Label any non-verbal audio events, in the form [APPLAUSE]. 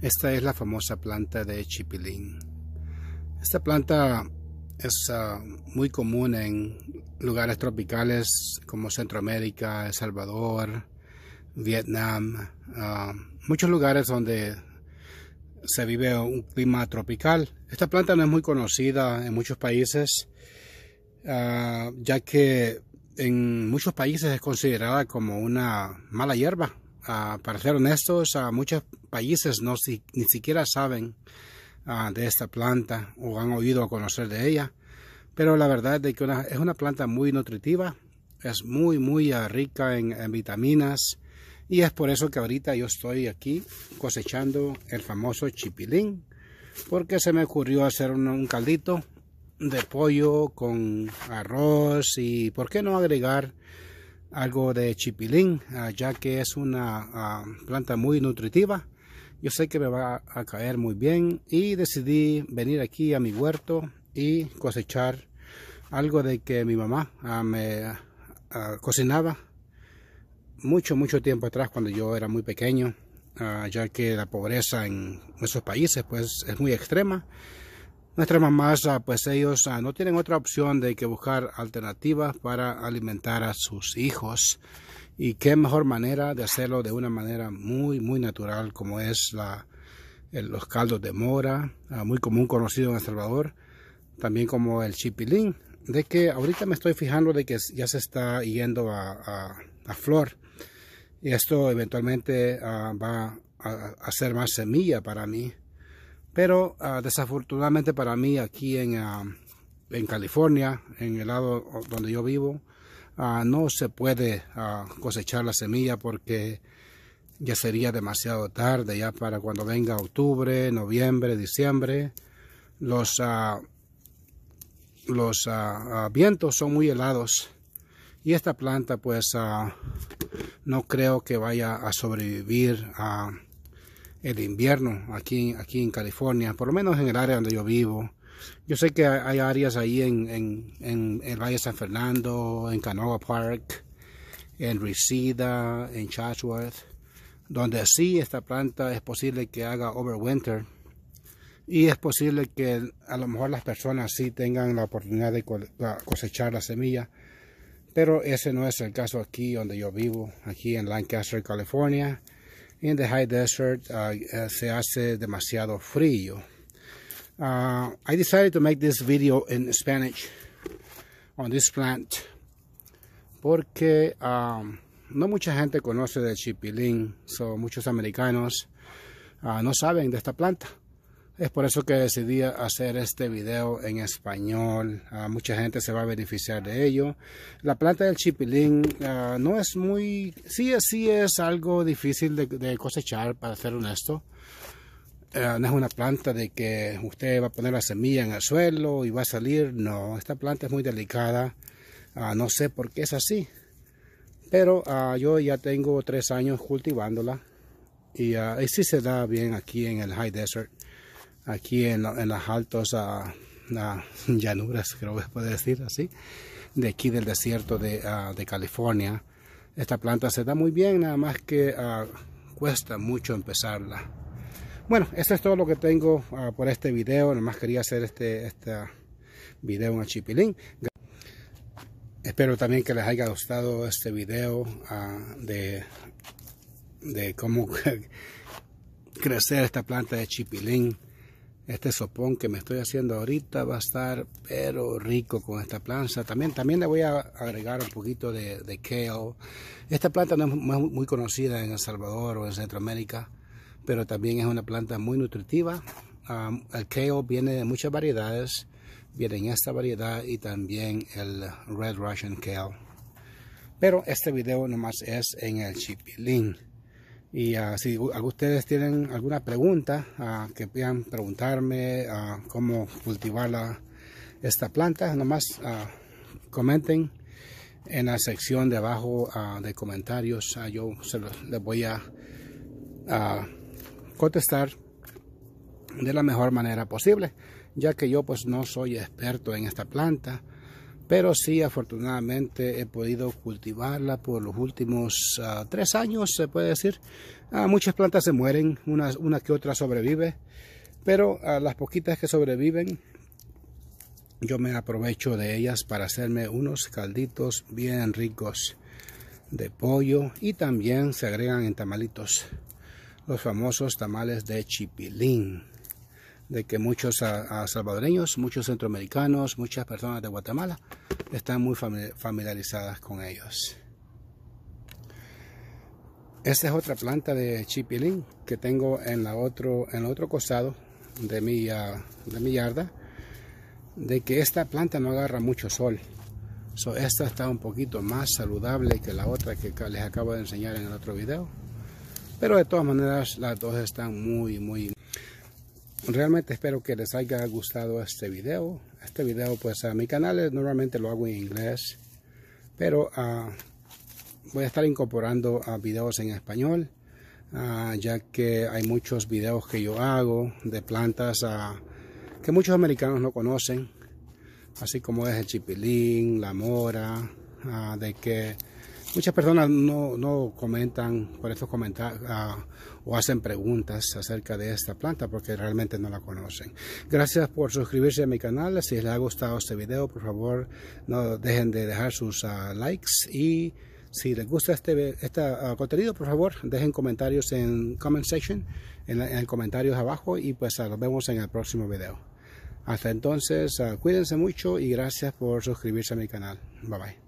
Esta es la famosa planta de chipilín. Esta planta es ah, muy común en lugares tropicales como Centroamérica, El Salvador, Vietnam, ah, muchos lugares donde se vive un clima tropical. Esta planta no es muy conocida en muchos países, ah, ya que en muchos países es considerada como una mala hierba. para ser honestos, a muchas países no, si, ni siquiera saben ah, de esta planta o han oído conocer de ella. Pero la verdad es de que es una planta muy nutritiva, es muy, muy ah, rica en, vitaminas y es por eso que ahorita yo estoy aquí cosechando el famoso chipilín porque se me ocurrió hacer un caldito de pollo con arroz y por qué no agregar algo de chipilín, ah, ya que es una planta muy nutritiva yo sé que me va a caer muy bien y decidí venir aquí a mi huerto y cosechar algo de que mi mamá ah, me ah, cocinaba mucho, mucho tiempo atrás cuando yo era muy pequeño, ah, ya que la pobreza en nuestros países pues es muy extrema. Nuestras mamás, pues ellos no tienen otra opción de que buscar alternativas para alimentar a sus hijos. Y qué mejor manera de hacerlo de una manera muy, muy natural como es los caldos de mora, ah, muy común conocido en El Salvador, también como el chipilín, de que ahorita me estoy fijando de que ya se está yendo a, a, flor y esto eventualmente ah, va a, ser más semilla para mí pero ah, desafortunadamente para mí aquí en, en California en el lado donde yo vivo Ah, no se puede ah, cosechar la semilla porque ya sería demasiado tarde, ya para cuando venga octubre, noviembre, diciembre, los, ah, los vientos son muy helados y esta planta pues no creo que vaya a sobrevivir a el invierno aquí, aquí en California, por lo menos en el área donde yo vivo. Yo sé que hay áreas ahí en, el Valle San Fernando, en Canoa Park, en Reseda, en Chatsworth, donde sí esta planta es posible que haga overwinter y es posible que a lo mejor las personas sí tengan la oportunidad de cosechar la semilla, pero ese no es el caso aquí donde yo vivo, aquí en Lancaster, California. En the high desert ah, eh, se hace demasiado frío. Uh, I decided to make this video in Spanish on this plant porque um, no mucha gente conoce del chipilín, son muchos americanos uh, no saben de esta planta. Es por eso que decidí hacer este video en español. Uh, mucha gente se va a beneficiar de ello. La planta del chipilín no es muy... Sí, sí es algo difícil de, de cosechar, para ser honesto. Eh, no es una planta de que usted va a poner la semilla en el suelo y va a salir. No, esta planta es muy delicada. Ah, no sé por qué es así. Pero ah, yo ya tengo tres años cultivándola. Ah, y, sí se da bien aquí en el High Desert. Aquí en, las altas [LAUGHS] llanuras, creo que puede decir así. De aquí del desierto de, California. Esta planta se da muy bien, nada más que cuesta mucho empezarla. Bueno, eso es todo lo que tengo ah, por este video. más quería hacer este, este video en Chipilín. Espero también que les haya gustado este video ah, de, de cómo [LAUGHS] crecer esta planta de chipilín. Este sopón que me estoy haciendo ahorita va a estar pero rico con esta planta. También, también le voy a agregar un poquito de, de kale. Esta planta no es muy conocida en El Salvador o en Centroamérica pero también es una planta muy nutritiva. el kale viene de muchas variedades, viene en esta variedad y también el Red Russian Kale. Pero este video nomás es en el chipilín. Y ah, si ustedes tienen alguna pregunta ah, que puedan preguntarme ah, cómo cultivar la, esta planta, nomás comenten en la sección de abajo de comentarios. yo se los, les voy a contestar de la mejor manera posible, ya que yo pues no soy experto en esta planta, pero sí afortunadamente he podido cultivarla por los últimos ah, tres años, se puede decir. Ah, muchas plantas se mueren, una, una que otra sobrevive, pero a ah, las poquitas que sobreviven, yo me aprovecho de ellas para hacerme unos calditos bien ricos de pollo y también se agregan en tamalitos los famosos tamales de chipilín, de que muchos salvadoreños, muchos centroamericanos, muchas personas de Guatemala están muy familiarizadas con ellos. Esta es otra planta de chipilín que tengo en, la otro, en el otro costado de mi, de mi yarda, de que esta planta no agarra mucho sol. So, esta está un poquito más saludable que la otra que les acabo de enseñar en el otro video. Pero de todas maneras, las dos están muy, muy... Realmente espero que les haya gustado este video. Este video, pues, a mi canal eh, normalmente lo hago en inglés. Pero ah, voy a estar incorporando a ah, videos en español. Ah, ya que hay muchos videos que yo hago de plantas que muchos americanos no conocen. Así como es el chipilín, la mora, de que Muchas personas no, comentan, por eso ah, o hacen preguntas acerca de esta planta porque realmente no la conocen. Gracias por suscribirse a mi canal. Si les ha gustado este video, por favor, no dejen de dejar sus ah, likes y si les gusta este, ah, contenido, por favor, dejen comentarios en comment section, en, en comentarios abajo y pues nos vemos en el próximo video. Hasta entonces, cuídense mucho y gracias por suscribirse a mi canal. Bye bye.